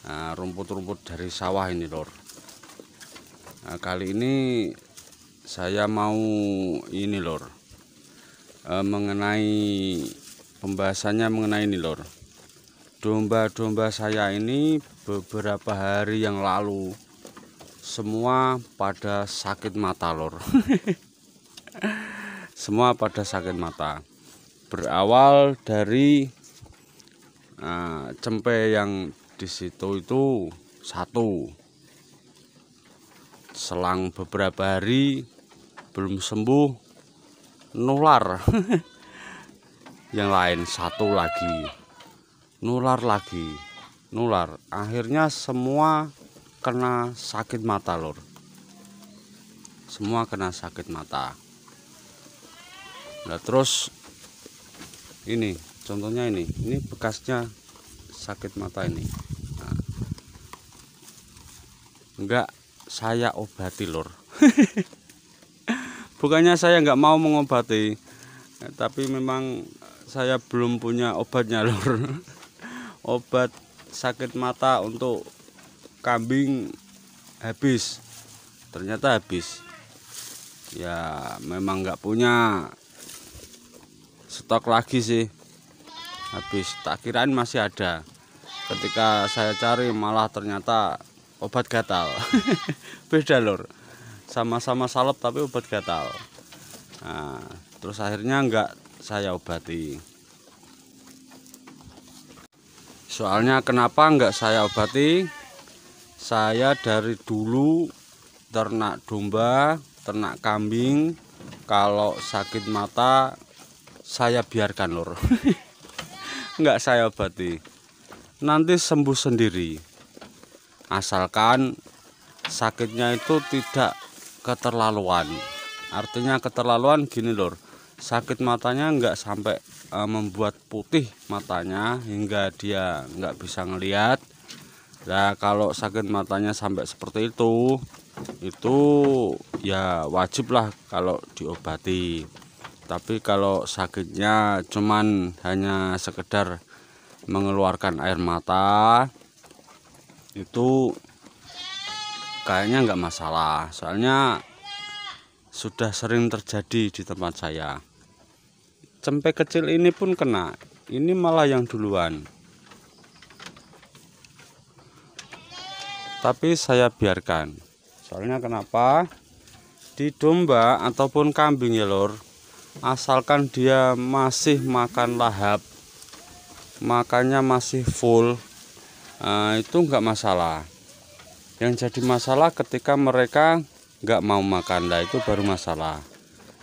Ah, rumput-rumput dari sawah ini lor nah, kali ini saya mau ini lor eh, mengenai pembahasannya mengenai ini lor domba-domba saya ini beberapa hari yang lalu semua pada sakit mata lor semua pada sakit mata berawal dari uh, cempe yang di situ itu satu selang beberapa hari belum sembuh nular yang lain satu lagi nular lagi nular akhirnya semua kena sakit mata lor semua kena sakit mata nah terus ini contohnya ini ini bekasnya sakit mata ini nah, enggak saya obati lor bukannya saya enggak mau mengobati eh, tapi memang saya belum punya obatnya lor obat sakit mata untuk kambing habis ternyata habis ya memang enggak punya stok lagi sih habis tak kirain masih ada ketika saya cari malah ternyata obat gatal beda lor sama-sama salep tapi obat gatal nah, terus akhirnya nggak saya obati soalnya kenapa nggak saya obati saya dari dulu ternak domba ternak kambing kalau sakit mata saya biarkan lor nggak saya obati nanti sembuh sendiri asalkan sakitnya itu tidak keterlaluan artinya keterlaluan gini lor sakit matanya nggak sampai e, membuat putih matanya hingga dia nggak bisa ngelihat Nah kalau sakit matanya sampai seperti itu itu ya wajib lah kalau diobati tapi kalau sakitnya cuman hanya sekedar mengeluarkan air mata itu kayaknya nggak masalah soalnya sudah sering terjadi di tempat saya cempe kecil ini pun kena ini malah yang duluan tapi saya biarkan soalnya kenapa di domba ataupun kambing ya lor asalkan dia masih makan lahap makannya masih full uh, itu enggak masalah yang jadi masalah ketika mereka enggak mau makan lah itu baru masalah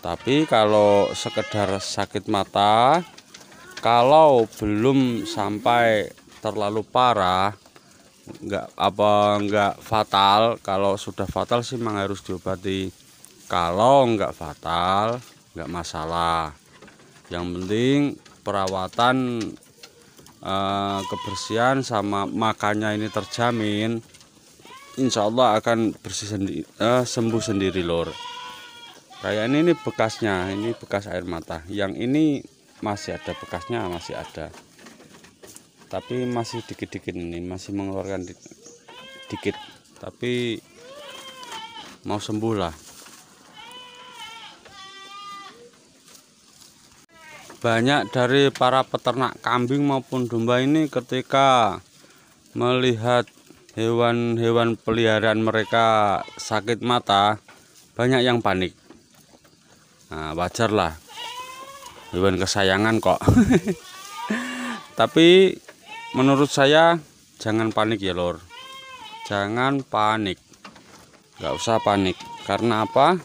tapi kalau sekedar sakit mata kalau belum sampai terlalu parah enggak apa nggak fatal kalau sudah fatal sih memang harus diobati kalau enggak fatal enggak masalah yang penting perawatan Eh, kebersihan sama makannya ini terjamin Insya Allah akan bersih sendi uh, sembuh sendiri lor kayak ini ini bekasnya ini bekas air mata yang ini masih ada bekasnya masih ada tapi masih dikit-dikit ini masih mengeluarkan di dikit tapi mau sembuh lah banyak dari para peternak kambing maupun domba ini ketika melihat hewan-hewan peliharaan mereka sakit mata banyak yang panik nah, wajarlah hewan kesayangan kok tapi menurut saya jangan panik ya lor jangan panik nggak usah panik karena apa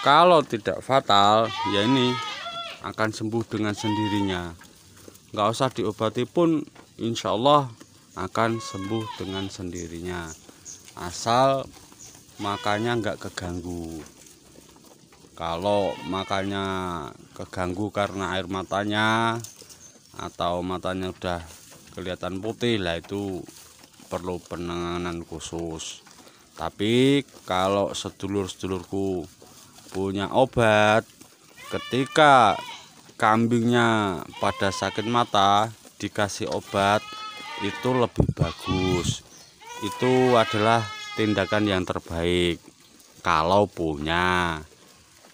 kalau tidak fatal ya ini akan sembuh dengan sendirinya nggak usah diobati pun insya Allah akan sembuh dengan sendirinya asal makanya nggak keganggu kalau makanya keganggu karena air matanya atau matanya udah kelihatan putih lah itu perlu penanganan khusus tapi kalau sedulur-sedulurku punya obat ketika kambingnya pada sakit mata dikasih obat itu lebih bagus itu adalah tindakan yang terbaik kalau punya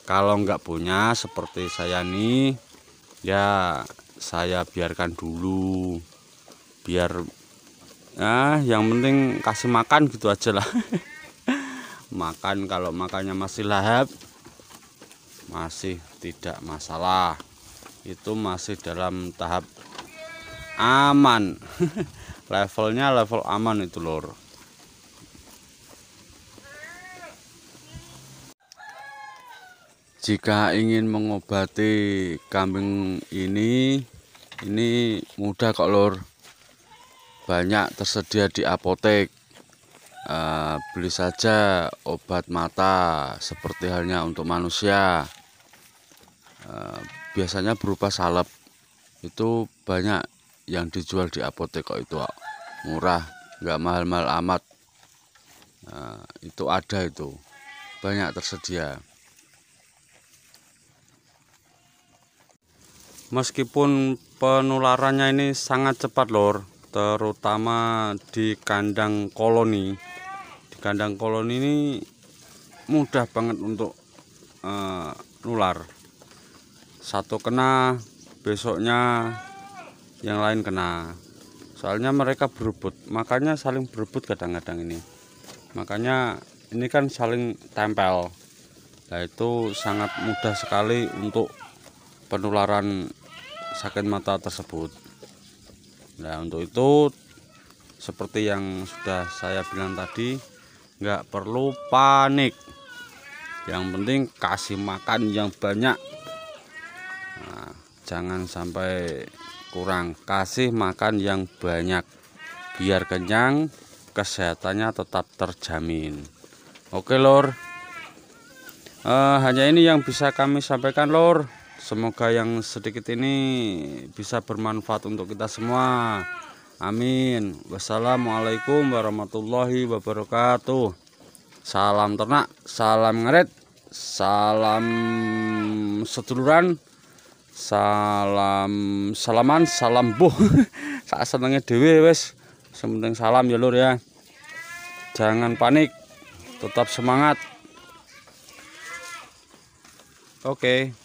kalau nggak punya seperti saya nih ya saya biarkan dulu biar nah yang penting kasih makan gitu aja lah makan kalau makannya masih lahap masih tidak masalah itu masih dalam tahap aman levelnya level aman itu lor jika ingin mengobati kambing ini ini mudah kok lor banyak tersedia di apotek uh, beli saja obat mata seperti halnya untuk manusia Eh, biasanya berupa salep itu banyak yang dijual di apotek kok itu murah nggak mahal-mahal amat nah, itu ada itu banyak tersedia meskipun penularannya ini sangat cepat lor terutama di kandang koloni di kandang koloni ini mudah banget untuk uh, nular satu kena besoknya yang lain kena soalnya mereka berebut makanya saling berebut kadang-kadang ini makanya ini kan saling tempel nah itu sangat mudah sekali untuk penularan sakit mata tersebut nah untuk itu seperti yang sudah saya bilang tadi nggak perlu panik yang penting kasih makan yang banyak jangan sampai kurang kasih makan yang banyak biar kenyang kesehatannya tetap terjamin oke lor uh, hanya ini yang bisa kami sampaikan lor semoga yang sedikit ini bisa bermanfaat untuk kita semua amin wassalamualaikum warahmatullahi wabarakatuh salam ternak salam ngeret salam seduluran salam salaman salam buh sak senengnya dewi wes, sementing salam ya lur ya jangan panik tetap semangat oke okay.